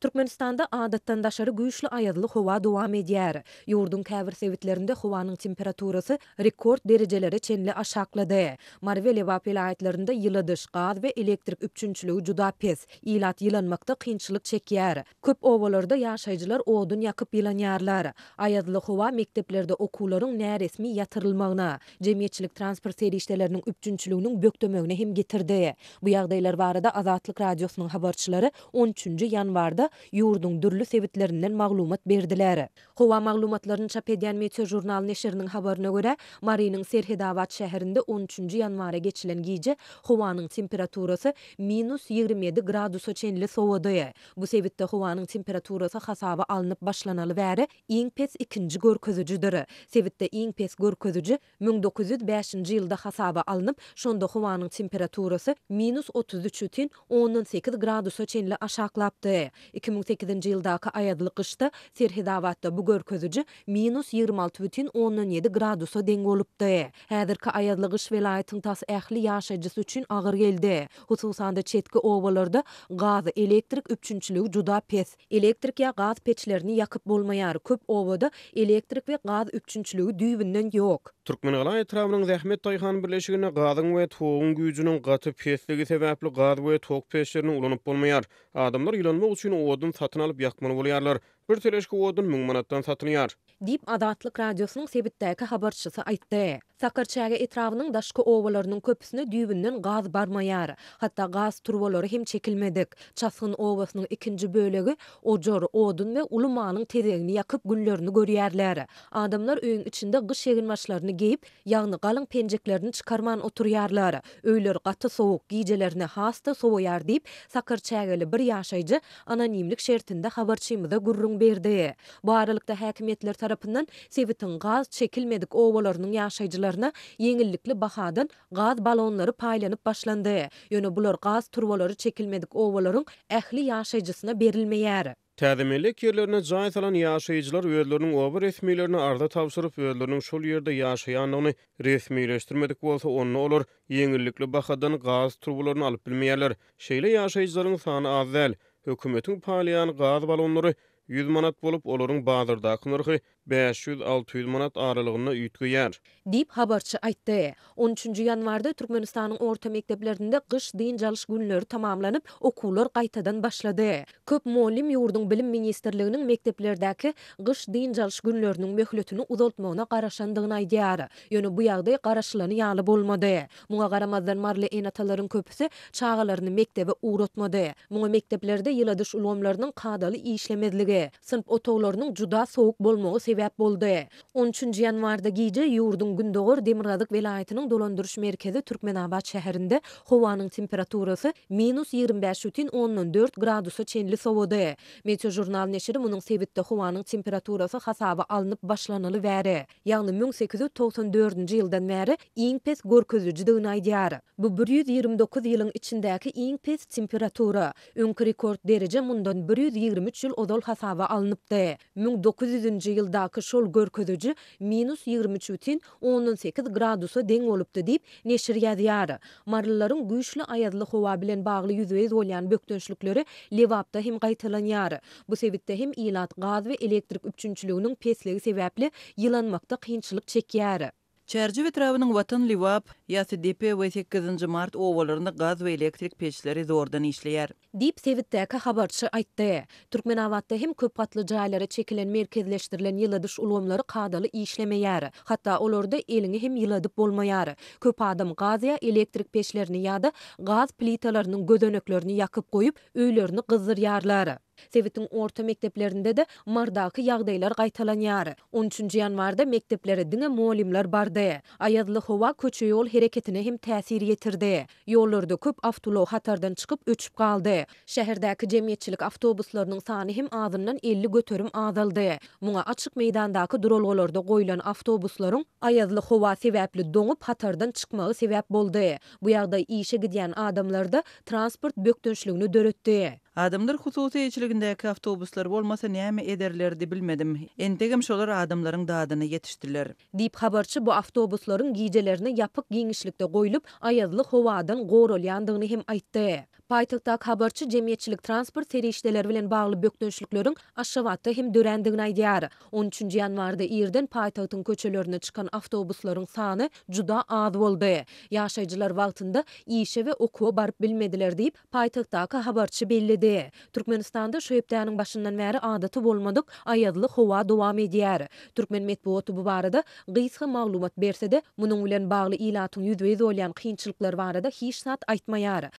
Türkmenistan'da adattan daşarı güýçli aýazly howa dowam edýär. Ýurdun käbir sewitlerinde howanyň temperaturasy rekord derejelere çenli aşaklady. Marvel we Apelaýetlerinde ýyly gaz we elektrik üpçünçiligi juda pes. Ýylat ýylanmakda kynçylyk çekýär. Köp owalarda ýaşaýjylar odun ýakyp ýylanýarlar. Aýazly howa mekteplerde okuwlaryň näresmi ýatyrylmagyna, jemgyýetçilik transport serişdeleriniň üpçünçiliginiň bökdemegine hem getirdi. Bu ýagdaýlar barada Azatlyk radiosynyň habarçylary 13-nji ýanwarda барышында юрдың дүрлі sebitlerinden maglumat berdiler. Hova maglumatlaryny çap edýän Meteo jurnal neşirinin habaryna yanvara Mariniň Serhedabat şäherinde 13-nji ýanwara geçilen giýje howanyň Bu -27 gradusa çenli sowudy. Bu sebitde howanyň temperaturasy hasaba alınıp başlanaly bäri iň pes ikinji görkezüjidir. Sebitde iň pes görkezüji 1905-nji температурасы hasaba alınıp, şonda howanyň -33.18 gradusa çenli 2008-nji ýyldaky aýadly gyşda terhi dawatda bu görkezüji -26.17 gradusa deň bolupdy. Häzirki aýadly gyş welaýatyň tas ähli ýaşajysy üçin agyr geldi. Hususan da çetki owalarda gaz, elektrik üpçünçiligi juda pes. Elektrik ýa gaz peçlerini ýakyp bolmaýar. Köp owada elektrik we gaz üpçünçiligi düýbünden ýok. Türkmen galan etrawynyň Zähmet Toyhan birleşigine gazyň we togun güýjüniň gaty pesligi sebäpli gaz we tok peşlerini ulanyp bolmaýar. Adamlar ýylanmak üçin odun satın alıp yakmalı bolýarlar. bir teleşki odun müň manatdan satylýar. Dip Adatlyk radiosynyň sebitdäki habarçysy aýtdy. Sakarçaga etrawynyň daşky owalarynyň köpüsini düýbünden gaz barmaýar. Hatta gaz turbolary hem çekilmedik. Çasyn owasynyň ikinji bölegi ojor odun we ulumanyň tereňini ýakyp günlerini görýärler. Adamlar öýüň içinde gyş ýegilmaşlaryny geyip, ýagny galyň penjeklerini çykarman oturýarlar. Öýler gaty sowuk, giýjelerini hasta sowýar diýip Sakarçagaly bir ýaşaýjy anonimlik şertinde habarçymyza gurrun berdi. Bu aralıkta häkimetler tarapından Sevitin gaz çekilmedik owalarynyň ýaşaýjylaryna ýeňillikli bahadan gaz balonlary paýlanyp başlandy. Ýöne bular gaz turbalary çekilmedik owalaryň ähli ýaşaýjysyna berilmeýär. Täzimeli kirlerine cahit alan yaşayıcılar öğrenlerinin ova resmilerini arda tavsırıp öğrenlerinin şol yerde onu resmileştirmedik olsa onunla olur. Yenillikli bakadan gaz turbularını alıp bilmeyerler. Şeyle yaşayıcıların sana azdel. Hükümetin pahaliyan gaz balonları 100 manat bolup olorun bazarda kınırhy 500-600 manat aralygyna ýetgeýär. Dip habarçy aýtdy. 13-nji ýanwarda Türkmenistanyň orta mekdeplerinde gyş diýen jalyş günleri tamamlanyp, okuwlar gaýtadan başlady. Köp muallim ýurdun bilim ministrliginiň mekdeplerdäki gyş diýen jalyş günlerini möhletini uzaltmagyna garaşandygyny aýdýar. Ýöne bu ýagda garaşylany ýaly bolmady. Muňa garamazdan marly enatalaryň köpüsi çağalaryny mektebe uğratmady. Muňa mekdeplerde ýyladyş ulgamlarynyň kadaly işlemedligi geldi. Sınıf cuda soğuk bolmoğu sebep oldu. 13. yanvarda giyce yurdun gün doğur Demiradık velayetinin dolandırış merkezi Türkmenabat şehirinde hovanın temperaturası minus 25 14 gradusu çenli soğudu. Meteo jurnal neşiri munun sebitte hovanın temperaturası hasaba alınıp başlanılı veri. Yani 1894. yıldan veri iyin pes gorközü cüdağına idiyar. Bu 129 yılın içindeki iyin pes temperatura. Ünkü rekord derece mundan 123 yıl odol hasabı. hesaba alınıptı. 1900-nji ýyldaky şol görkezüji -23.18 gradusa deň bolupdy diýip neşir ýadyar. Marlylaryň güýçli aýadly howa bilen bagly ýüzüwez bolýan bökdünçlikleri lewapda hem gaýtalanýar. Bu sebäpde hem ýylat gaz we elektrik üçünçüliginiň pesligi sebäpli ýylanmakda kynçylyk çekýär. Çerji ve travının vatan livap, yasi DP ve 8. mart ovalarında gaz ve elektrik peçleri zordan işleyer. Dip sevittdeka habarçı aytdi. Türkmen avatda hem köp katlı cahilere çekilen merkezleştirilen yıladış ulumları qadalı işlemeyer. Hatta olorda elini hem yıladıp olmayar. Köp adam gazya elektrik peçlerini yada da gaz plitalarının gödönöklerini yakıp koyup, öylörünü qızdır Sevitin orta mekteplerinde de mardaki yağdaylar gaytalanyar. 13. yanvarda mekteplere dine muolimlar bardi. Ayadlı hova köçü yol hereketine hem təsir yetirdi. Yollarda köp aftulu hatardan çıkıp üçüp kaldi. Şehirdaki cemiyetçilik avtobuslarının sani hem adından 50 götürüm adaldi. Muna açık meydandaki durolgolarda goylan avtobusların ayadlı hova sevapli donup hatardan çıkmağı sevap boldi. Bu yağda iyi işe adamlarda transport bökdönşlüğünü dörü Adamlar hususi içligindäki awtobuslar bolmasa näme ederlerdi bilmedim. Entegim şolar adamlaryň dadyny ýetişdirler. Dip habarçy bu awtobuslaryň giýjelerini ýapyk giňişlikde goýulyp, ayazly howadan gorolýandygyny hem aýtdy. Paýtakda habarçy jemgyýetçilik transport seri bilen bagly bökdönşlüklörüň him hem dörändigini aýdýar. 13-nji ýanwarda ýerden paýtakdan köçelerine çykan awtobuslaryň sany juda az boldy. Ýaşaýjylar wagtynda işe we okuwa baryp bilmediler diýip paýtagtda habarçy belli TURKMENISTANDA Türkmenistanda şöyptäning başından bäri adaty bolmadyk ayadly howa dowam edýär. Türkmen medeniýeti bu barada gysga maglumat bersede, munyň bilen bagly ilatyň ýüzüwi dolyan kynçylyklar barada hiç zat aýtmaýar.